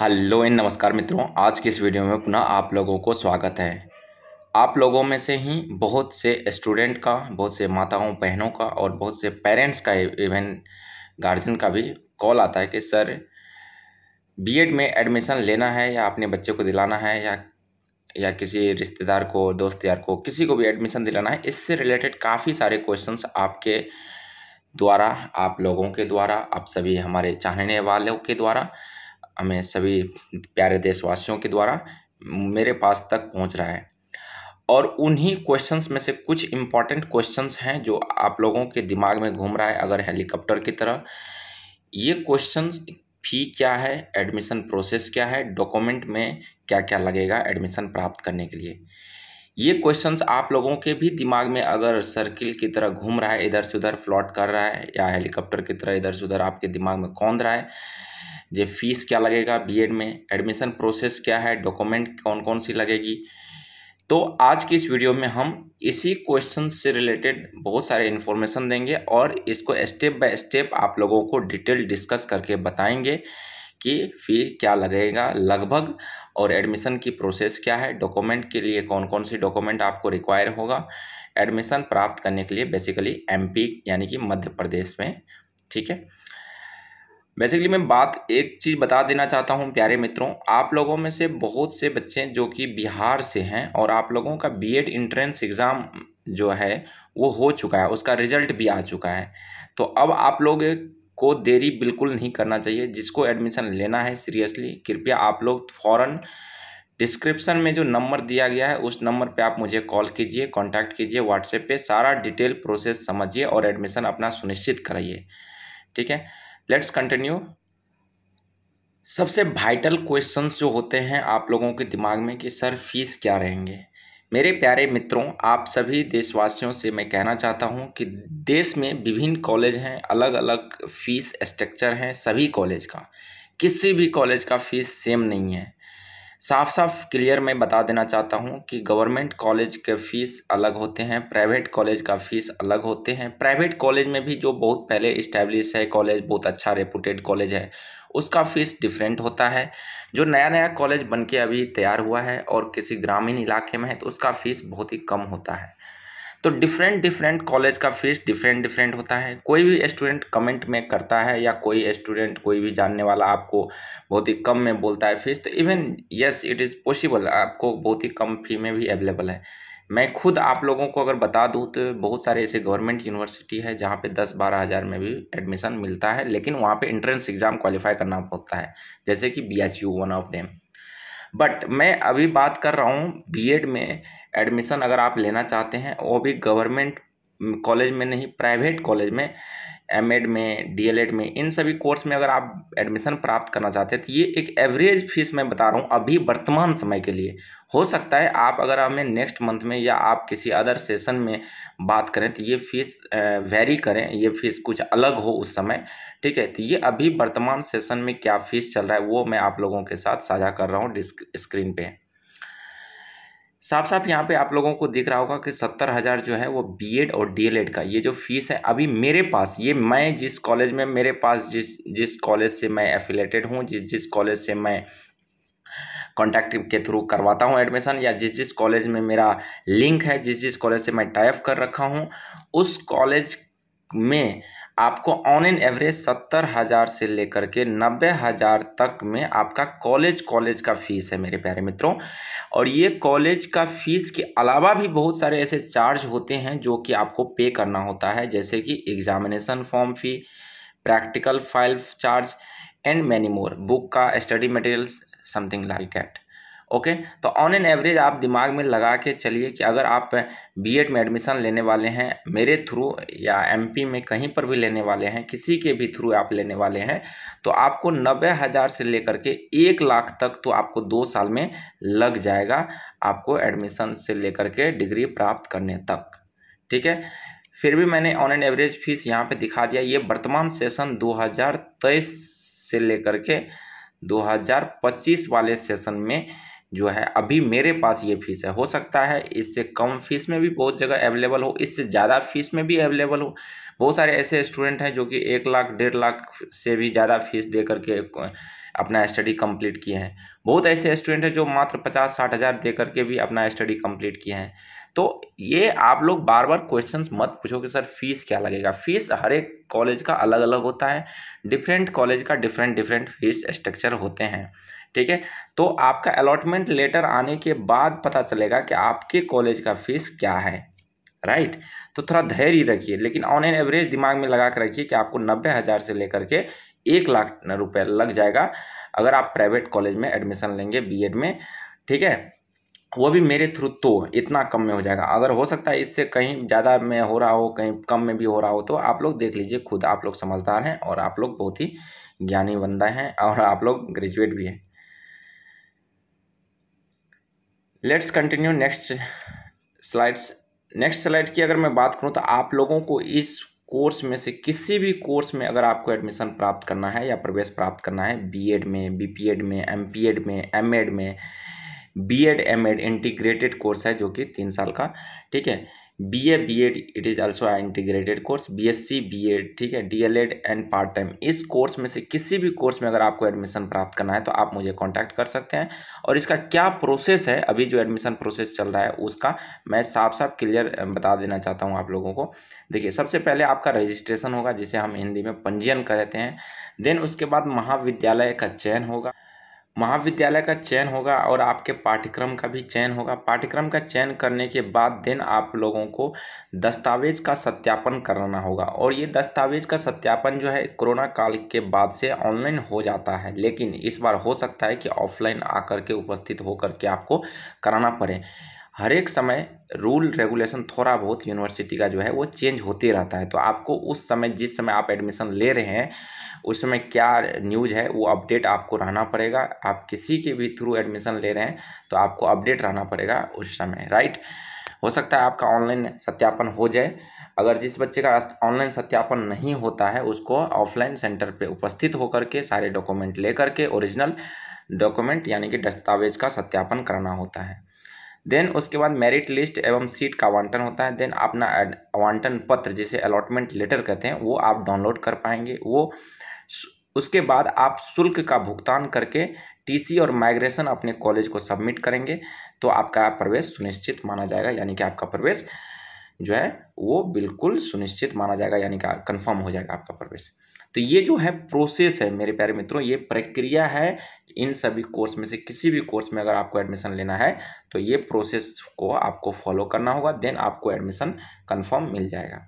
hello and नमस्कार मित्रों आज की इस वीडियो में पुनः आप लोगों को स्वागत है आप लोगों में से ही बहुत से स्टूडेंट का बहुत से माताओं बहनों का और बहुत से पेरेंट्स का इवन गार्जियन का भी कॉल आता है कि सर बीएड में एडमिशन लेना है या अपने बच्चे को दिलाना है या या किसी रिश्तेदार को दोस्त यार को किसी को भी एडमिशन दिलाना है इससे रिलेटेड काफ़ी सारे क्वेश्चन आपके द्वारा आप लोगों के द्वारा आप सभी हमारे चाहने वालों के द्वारा हमें सभी प्यारे देशवासियों के द्वारा मेरे पास तक पहुंच रहा है और उन्हीं क्वेश्चंस में से कुछ इम्पॉर्टेंट क्वेश्चंस हैं जो आप लोगों के दिमाग में घूम रहा है अगर हेलीकॉप्टर की तरह ये क्वेश्चंस फी क्या है एडमिशन प्रोसेस क्या है डॉक्यूमेंट में क्या क्या लगेगा एडमिशन प्राप्त करने के लिए ये क्वेश्चंस आप लोगों के भी दिमाग में अगर सर्किल की तरह घूम रहा है इधर से उधर फ्लॉट कर रहा है या हेलीकॉप्टर की तरह इधर से उधर आपके दिमाग में कौन रहा है जे फीस क्या लगेगा बीएड में एडमिशन प्रोसेस क्या है डॉक्यूमेंट कौन कौन सी लगेगी तो आज की इस वीडियो में हम इसी क्वेश्चन से रिलेटेड बहुत सारे इन्फॉर्मेशन देंगे और इसको स्टेप बाय स्टेप आप लोगों को डिटेल डिस्कस करके बताएंगे कि फ़ी क्या लगेगा लगभग और एडमिशन की प्रोसेस क्या है डॉक्यूमेंट के लिए कौन कौन सी डॉक्यूमेंट आपको रिक्वायर होगा एडमिशन प्राप्त करने के लिए बेसिकली एमपी यानी कि मध्य प्रदेश में ठीक है बेसिकली मैं बात एक चीज़ बता देना चाहता हूँ प्यारे मित्रों आप लोगों में से बहुत से बच्चे जो कि बिहार से हैं और आप लोगों का बीएड एंट्रेंस एग्ज़ाम जो है वो हो चुका है उसका रिजल्ट भी आ चुका है तो अब आप लोग को देरी बिल्कुल नहीं करना चाहिए जिसको एडमिशन लेना है सीरियसली कृपया आप लोग फ़ौरन डिस्क्रिप्शन में जो नंबर दिया गया है उस नंबर पे आप मुझे कॉल कीजिए कांटेक्ट कीजिए व्हाट्सएप पे सारा डिटेल प्रोसेस समझिए और एडमिशन अपना सुनिश्चित कराइए ठीक है लेट्स कंटिन्यू सबसे वाइटल क्वेश्चंस जो होते हैं आप लोगों के दिमाग में कि सर फीस क्या रहेंगे मेरे प्यारे मित्रों आप सभी देशवासियों से मैं कहना चाहता हूं कि देश में विभिन्न कॉलेज हैं अलग अलग फ़ीस स्ट्रक्चर हैं सभी कॉलेज का किसी भी कॉलेज का फ़ीस सेम नहीं है साफ साफ क्लियर मैं बता देना चाहता हूँ कि गवर्नमेंट कॉलेज के फ़ीस अलग होते हैं प्राइवेट कॉलेज का फ़ीस अलग होते हैं प्राइवेट कॉलेज में भी जो बहुत पहले इस्टेब्लिश है कॉलेज बहुत अच्छा रेपूटेड कॉलेज है उसका फ़ीस डिफरेंट होता है जो नया नया कॉलेज बन के अभी तैयार हुआ है और किसी ग्रामीण इलाके में है तो उसका फ़ीस बहुत ही कम होता है तो डिफरेंट डिफरेंट कॉलेज का फीस डिफरेंट डिफरेंट होता है कोई भी स्टूडेंट कमेंट में करता है या कोई स्टूडेंट कोई भी जानने वाला आपको बहुत ही कम में बोलता है फीस तो even yes it is possible आपको बहुत ही कम फी में भी अवेलेबल है मैं खुद आप लोगों को अगर बता दूँ तो बहुत सारे ऐसे गवर्नमेंट यूनिवर्सिटी है जहाँ पे दस बारह हज़ार में भी एडमिशन मिलता है लेकिन वहाँ पे एंट्रेंस एग्ज़ाम क्वालिफाई करना पड़ता है जैसे कि B H U one of them but मैं अभी बात कर रहा हूँ बी एड में एडमिशन अगर आप लेना चाहते हैं वो भी गवर्नमेंट कॉलेज में नहीं प्राइवेट कॉलेज में एम एड में डी एल एड में इन सभी कोर्स में अगर आप एडमिशन प्राप्त करना चाहते हैं तो ये एक एवरेज फीस मैं बता रहा हूँ अभी वर्तमान समय के लिए हो सकता है आप अगर हमें नेक्स्ट मंथ में या आप किसी अदर सेशन में बात करें तो ये फीस वेरी करें ये फीस कुछ अलग हो उस समय ठीक है तो ये अभी वर्तमान सेशन में क्या फीस चल रहा है वो मैं आप लोगों के साथ साझा कर रहा हूँ स्क्रीन पर साफ साफ यहाँ पे आप लोगों को दिख रहा होगा कि सत्तर हज़ार जो है वो बीएड और डीएलएड का ये जो फीस है अभी मेरे पास ये मैं जिस कॉलेज में मेरे पास जिस जिस कॉलेज से मैं एफिलेटेड हूँ जिस जिस कॉलेज से मैं कॉन्टैक्ट के थ्रू करवाता हूँ एडमिशन या जिस जिस कॉलेज में मेरा लिंक है जिस जिस कॉलेज से मैं टाइप कर रखा हूँ उस कॉलेज में आपको ऑन एन एवरेज सत्तर हज़ार से लेकर के नब्बे हज़ार तक में आपका कॉलेज कॉलेज का फ़ीस है मेरे प्यारे मित्रों और ये कॉलेज का फ़ीस के अलावा भी बहुत सारे ऐसे चार्ज होते हैं जो कि आपको पे करना होता है जैसे कि examination form fee practical file charge and many more book का study materials something like that okay तो ऑन एन एवरेज आप दिमाग में लगा के चलिए कि अगर आप बीएड में एडमिशन लेने वाले हैं मेरे थ्रू या एमपी में कहीं पर भी लेने वाले हैं किसी के भी थ्रू आप लेने वाले हैं तो आपको नब्बे हज़ार से लेकर के एक लाख तक तो आपको दो साल में लग जाएगा आपको एडमिशन से लेकर के डिग्री प्राप्त करने तक ठीक है फिर भी मैंने ऑन एंड एवरेज फीस यहाँ पे दिखा दिया ये वर्तमान सेशन 2023 से लेकर के 2025 वाले सेशन में जो है अभी मेरे पास ये फ़ीस है हो सकता है इससे कम फीस में भी बहुत जगह अवेलेबल हो इससे ज़्यादा फीस में भी अवेलेबल हो बहुत सारे ऐसे स्टूडेंट हैं जो कि एक लाख डेढ़ लाख से भी ज़्यादा फीस दे करके अपना स्टडी कंप्लीट किए हैं बहुत ऐसे स्टूडेंट हैं जो मात्र पचास साठ हज़ार दे करके भी अपना स्टडी कंप्लीट किए हैं तो ये आप लोग बार बार क्वेश्चंस मत पूछो कि सर फीस क्या लगेगा फीस हर एक कॉलेज का अलग अलग होता है डिफरेंट कॉलेज का डिफरेंट डिफरेंट फीस स्ट्रक्चर होते हैं ठीक है तो आपका अलॉटमेंट लेटर आने के बाद पता चलेगा कि आपके कॉलेज का फीस क्या है राइट तो थोड़ा धैर्य रखिए लेकिन ऑन एन एवरेज दिमाग में लगा कर रखिए कि आपको नब्बे हज़ार से लेकर के एक लाख रुपये लग जाएगा अगर आप प्राइवेट कॉलेज में एडमिशन लेंगे बी में ठीक है वो भी मेरे थ्रू तो इतना कम में हो जाएगा अगर हो सकता है इससे कहीं ज़्यादा में हो रहा हो कहीं कम में भी हो रहा हो तो आप लोग देख लीजिए खुद आप लोग समझदार हैं और आप लोग बहुत ही ज्ञानी बंदा हैं और आप लोग ग्रेजुएट भी हैं let's continue next slides next slide की अगर मैं बात करूँ तो आप लोगों को इस कोर्स में से किसी भी कोर्स में अगर आपको एडमिशन प्राप्त करना है या प्रवेश प्राप्त करना है बीएड में बीपीएड में एमपीएड में एमएड में बीएड एमएड इंटीग्रेटेड कोर्स है जो कि तीन साल का ठीक है B A B Ed it is also integrated course B S C B Ed ठीक है D El Ed and part time इस कोर्स में से किसी भी कोर्स में अगर आपको एडमिशन प्राप्त करना है तो आप मुझे कॉन्टैक्ट कर सकते हैं और इसका क्या प्रोसेस है अभी जो एडमिशन प्रोसेस चल रहा है उसका मैं साफ साफ क्लियर बता देना चाहता हूँ आप लोगों को देखिए सबसे पहले आपका रजिस्ट्रेशन होगा जिसे हम हिंदी में पंजीयन कहते हैं देन उसके बाद महाविद्यालय का चयन होगा महाविद्यालय का चयन होगा और आपके पाठ्यक्रम का भी चयन होगा पाठ्यक्रम का चयन करने के बाद दिन आप लोगों को दस्तावेज का सत्यापन कराना होगा और ये दस्तावेज का सत्यापन जो है कोरोना काल के बाद से ऑनलाइन हो जाता है लेकिन इस बार हो सकता है कि ऑफलाइन आकर के उपस्थित होकर के आपको कराना पड़े हर एक समय रूल रेगुलेशन थोड़ा बहुत यूनिवर्सिटी का जो है वो चेंज होते रहता है तो आपको उस समय जिस समय आप एडमिशन ले रहे हैं उस समय क्या न्यूज़ है वो अपडेट आपको रहना पड़ेगा आप किसी के भी थ्रू एडमिशन ले रहे हैं तो आपको अपडेट रहना पड़ेगा उस समय राइट हो सकता है आपका ऑनलाइन सत्यापन हो जाए अगर जिस बच्चे का ऑनलाइन सत्यापन नहीं होता है उसको ऑफलाइन सेंटर पर उपस्थित होकर के सारे डॉक्यूमेंट ले करके ओरिजिनल डॉक्यूमेंट यानी कि दस्तावेज़ का सत्यापन कराना होता है देन उसके बाद मेरिट लिस्ट एवं सीट का आवंटन होता है देन अपना आवंटन पत्र जिसे अलॉटमेंट लेटर कहते हैं वो आप डाउनलोड कर पाएंगे वो उसके बाद आप शुल्क का भुगतान करके टीसी और माइग्रेशन अपने कॉलेज को सबमिट करेंगे तो आपका प्रवेश सुनिश्चित माना जाएगा यानी कि आपका प्रवेश जो है वो बिल्कुल सुनिश्चित माना जाएगा यानी कि कन्फर्म हो जाएगा आपका प्रवेश तो ये जो है प्रोसेस है मेरे प्यारे मित्रों ये प्रक्रिया है इन सभी कोर्स में से किसी भी कोर्स में अगर आपको एडमिशन लेना है तो ये प्रोसेस को आपको फॉलो करना होगा देन आपको एडमिशन कन्फर्म मिल जाएगा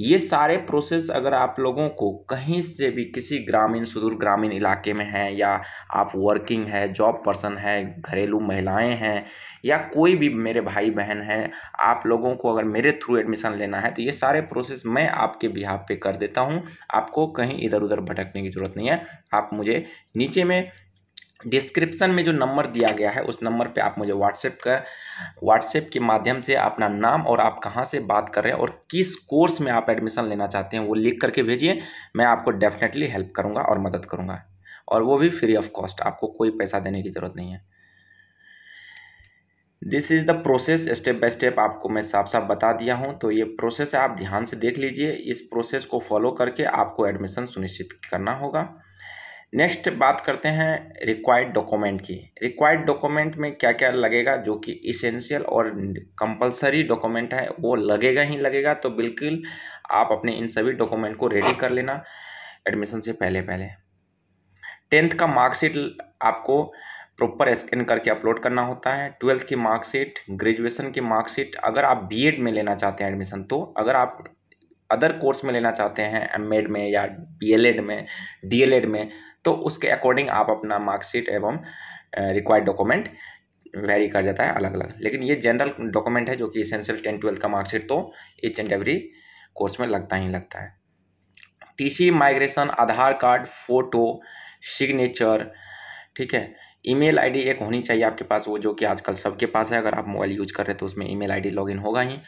ये सारे प्रोसेस अगर आप लोगों को कहीं से भी किसी ग्रामीण सुदूर ग्रामीण इलाके में हैं या आप वर्किंग है जॉब पर्सन है घरेलू महिलाएं हैं या कोई भी मेरे भाई बहन हैं आप लोगों को अगर मेरे थ्रू एडमिशन लेना है तो ये सारे प्रोसेस मैं आपके बिहाफ पे कर देता हूँ आपको कहीं इधर उधर भटकने की ज़रूरत नहीं है आप मुझे नीचे में डिस्क्रिप्शन में जो नंबर दिया गया है उस नंबर पे आप मुझे व्हाट्सएप का व्हाट्सएप के माध्यम से अपना नाम और आप कहाँ से बात कर रहे हैं और किस कोर्स में आप एडमिशन लेना चाहते हैं वो लिख करके भेजिए मैं आपको डेफिनेटली हेल्प करूँगा और मदद करूँगा और वो भी फ्री ऑफ कॉस्ट आपको कोई पैसा देने की ज़रूरत नहीं है this is the process step by step आपको मैं साफ साफ बता दिया हूँ तो ये प्रोसेस आप ध्यान से देख लीजिए इस प्रोसेस को फॉलो करके आपको एडमिशन सुनिश्चित करना होगा नेक्स्ट बात करते हैं रिक्वायर्ड डॉक्यूमेंट की रिक्वायर्ड डॉक्यूमेंट में क्या क्या लगेगा जो कि इसेंशियल और कंपलसरी डॉक्यूमेंट है वो लगेगा ही लगेगा तो बिल्कुल आप अपने इन सभी डॉक्यूमेंट को रेडी कर लेना एडमिशन से पहले पहले टेंथ का मार्कशीट आपको प्रॉपर स्कैन करके अपलोड करना होता है ट्वेल्थ की मार्कशीट ग्रेजुएशन की मार्कशीट अगर आप बी में लेना चाहते हैं एडमिशन तो अगर आप अदर कोर्स में लेना चाहते हैं एम में या बी में डी में तो उसके अकॉर्डिंग आप अपना मार्कशीट एवं रिक्वायर्ड डॉक्यूमेंट वेरी कर जाता है अलग अलग लेकिन ये जनरल डॉक्यूमेंट है जो कि इसेंशियल टेन ट्वेल्थ का मार्कशीट तो ईच एंड एवरी कोर्स में लगता ही लगता है TC migration Aadhaar card photo signature ठीक है ईमेल आईडी एक होनी चाहिए आपके पास वो जो कि आजकल सबके पास है अगर आप मोबाइल यूज कर रहे हैं तो उसमें ईमेल आईडी लॉगिन होगा ही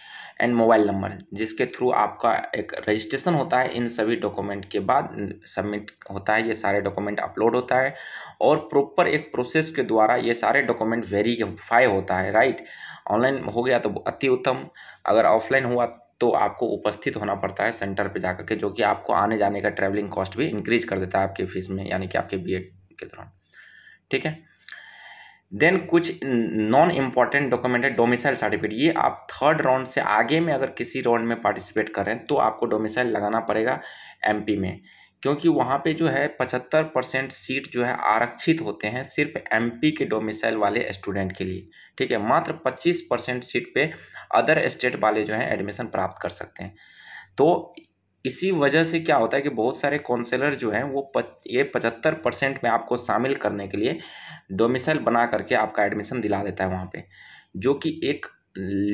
एंड मोबाइल नंबर जिसके थ्रू आपका एक रजिस्ट्रेशन होता है इन सभी डॉक्यूमेंट के बाद सबमिट होता है ये सारे डॉक्यूमेंट अपलोड होता है और प्रॉपर एक प्रोसेस के द्वारा ये सारे डॉक्यूमेंट वेरीफाई होता है राइट ऑनलाइन हो गया तो अति उत्तम अगर ऑफलाइन हुआ तो आपको उपस्थित होना पड़ता है सेंटर पे जाकर के जो कि आपको आने जाने का ट्रैवलिंग कॉस्ट भी इंक्रीज कर देता है आपके फीस में यानी कि आपके बीएड के दौरान ठीक है देन कुछ नॉन इम्पॉर्टेंट डॉक्यूमेंट है डोमिसाइल सर्टिफिकेट ये आप थर्ड राउंड से आगे में अगर किसी राउंड में पार्टिसिपेट कर रहे हैं तो आपको डोमिसाइल लगाना पड़ेगा एमपी में क्योंकि वहाँ पे जो है पचहत्तर परसेंट सीट जो है आरक्षित होते हैं सिर्फ एमपी के डोमिसाइल वाले स्टूडेंट के लिए ठीक है मात्र पच्चीस परसेंट सीट पर अदर स्टेट वाले जो हैं एडमिशन प्राप्त कर सकते हैं तो इसी वजह से क्या होता है कि बहुत सारे कौंसलर जो हैं वो ये पचहत्तर परसेंट में आपको शामिल करने के लिए डोमिसाइल बना करके आपका एडमिशन दिला देता है वहाँ पे जो कि एक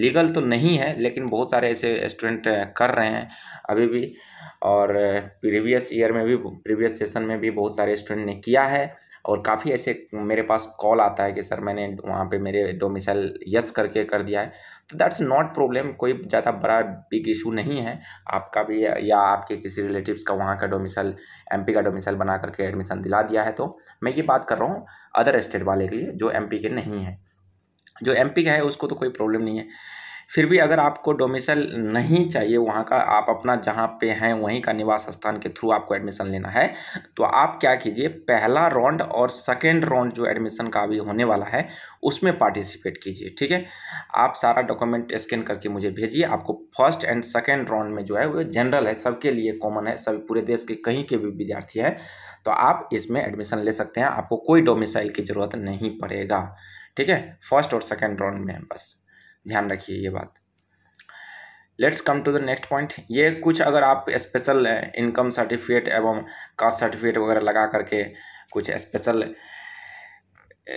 लीगल तो नहीं है लेकिन बहुत सारे ऐसे स्टूडेंट कर रहे हैं अभी भी और प्रीवियस ईयर में भी प्रीवियस सेशन में भी बहुत सारे स्टूडेंट ने किया है और काफ़ी ऐसे मेरे पास कॉल आता है कि सर मैंने वहाँ पे मेरे डोमिसाइल यस करके कर दिया है तो दैट्स नॉट प्रॉब्लम कोई ज़्यादा बड़ा बिग इशू नहीं है आपका भी या आपके किसी रिलेटिव्स का वहाँ का डोमिसाइल एमपी का डोमिसाइल बना करके एडमिशन दिला दिया है तो मैं ये बात कर रहा हूँ अदर स्टेट वाले के लिए जो एम के नहीं हैं जो एम का है उसको तो कोई प्रॉब्लम नहीं है फिर भी अगर आपको डोमिसल नहीं चाहिए वहाँ का आप अपना जहाँ पे हैं वहीं का निवास स्थान के थ्रू आपको एडमिशन लेना है तो आप क्या कीजिए पहला राउंड और सेकेंड राउंड जो एडमिशन का अभी होने वाला है उसमें पार्टिसिपेट कीजिए ठीक है आप सारा डॉक्यूमेंट स्कैन करके मुझे भेजिए आपको फर्स्ट एंड सेकेंड राउंड में जो है वो जनरल है सबके लिए कॉमन है सब पूरे देश के कहीं के भी विद्यार्थी है तो आप इसमें एडमिशन ले सकते हैं आपको कोई डोमिसाइल की ज़रूरत नहीं पड़ेगा ठीक है फर्स्ट और सेकेंड राउंड में बस ध्यान रखिए ये बात let's come to the next point ये कुछ अगर आप स्पेशल इनकम सर्टिफिकेट एवं कास्ट सर्टिफिकेट वगैरह लगा करके कुछ स्पेशल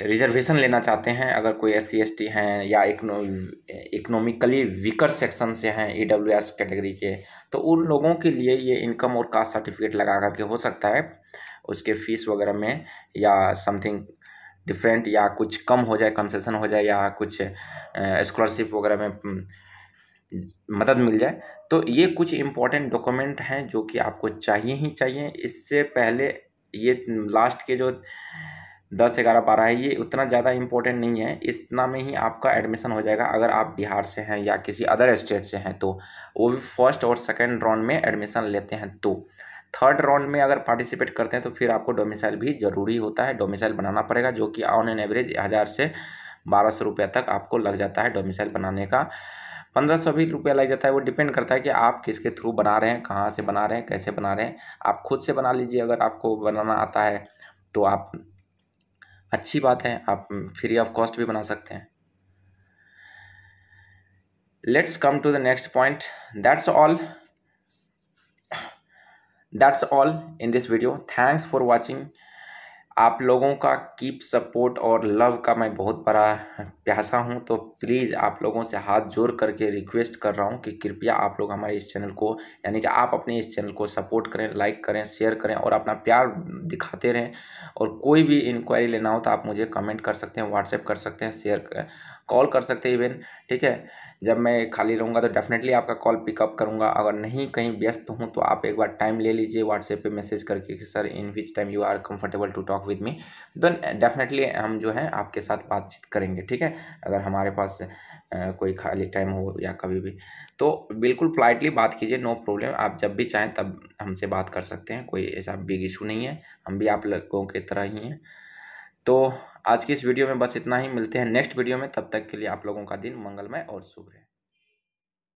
रिजर्वेशन लेना चाहते हैं अगर कोई एस सी एस टी हैं या इकनॉमिकली वीकर सेक्शन से हैं ई डब्ल्यू एस कैटेगरी के तो उन लोगों के लिए ये इनकम और कास्ट सर्टिफिकेट लगा करके हो सकता है उसके फीस वगैरह में या समथिंग डिफरेंट या कुछ कम हो जाए कंसेशन हो जाए या कुछ स्कॉलरशिप वगैरह में हम्म, मदद मिल जाए तो ये कुछ इम्पॉर्टेंट डॉक्यूमेंट हैं जो कि आपको चाहिए ही चाहिए इससे पहले ये लास्ट के जो दस ग्यारह बारह है ये उतना ज़्यादा इम्पोर्टेंट नहीं है इतना में ही आपका एडमिशन हो जाएगा अगर आप बिहार से हैं या किसी अदर स्टेट से हैं तो वो भी फर्स्ट और सेकेंड राउंड में एडमिशन लेते हैं तो थर्ड राउंड में अगर पार्टिसिपेट करते हैं तो फिर आपको डोमिसाइल भी ज़रूरी होता है डोमिसाइल बनाना पड़ेगा जो कि ऑन एन एवरेज हज़ार से बारह सौ रुपया तक आपको लग जाता है डोमिसाइल बनाने का पंद्रह सौ भी रुपया लग जाता है वो डिपेंड करता है कि आप किसके थ्रू बना रहे हैं कहाँ से बना रहे हैं कैसे बना रहे हैं आप खुद से बना लीजिए अगर आपको बनाना आता है तो आप अच्छी बात है आप फ्री ऑफ कॉस्ट भी बना सकते हैं let's come to the next point that's all that's all in this video thanks for watching आप लोगों का कीप सपोर्ट और लव का मैं बहुत बड़ा प्यासा हूं तो प्लीज़ आप लोगों से हाथ जोड़ करके रिक्वेस्ट कर रहा हूं कि कृपया आप लोग हमारे इस चैनल को यानी कि आप अपने इस चैनल को सपोर्ट करें लाइक करें शेयर करें और अपना प्यार दिखाते रहें और कोई भी इंक्वायरी लेना हो तो आप मुझे कमेंट कर सकते हैं व्हाट्सएप कर सकते हैं शेयर कॉल कर सकते हैं इवन ठीक है जब मैं खाली रहूँगा तो डेफिनेटली आपका कॉल पिकअप करूँगा अगर नहीं कहीं व्यस्त हूँ तो आप एक बार टाइम ले लीजिए व्हाट्सएप पे मैसेज करके कि sir in which time you are comfortable to talk with me then definitely हम जो है आपके साथ बातचीत करेंगे ठीक है अगर हमारे पास कोई खाली टाइम हो या कभी भी तो बिल्कुल पोलाइटली बात कीजिए नो प्रॉब्लम आप जब भी चाहें तब हमसे बात कर सकते हैं कोई ऐसा बिग इशू नहीं है हम भी आप लोगों की तरह ही हैं तो आज की इस वीडियो में बस इतना ही मिलते हैं नेक्स्ट वीडियो में तब तक के लिए आप लोगों का दिन मंगलमय और शुभ रहे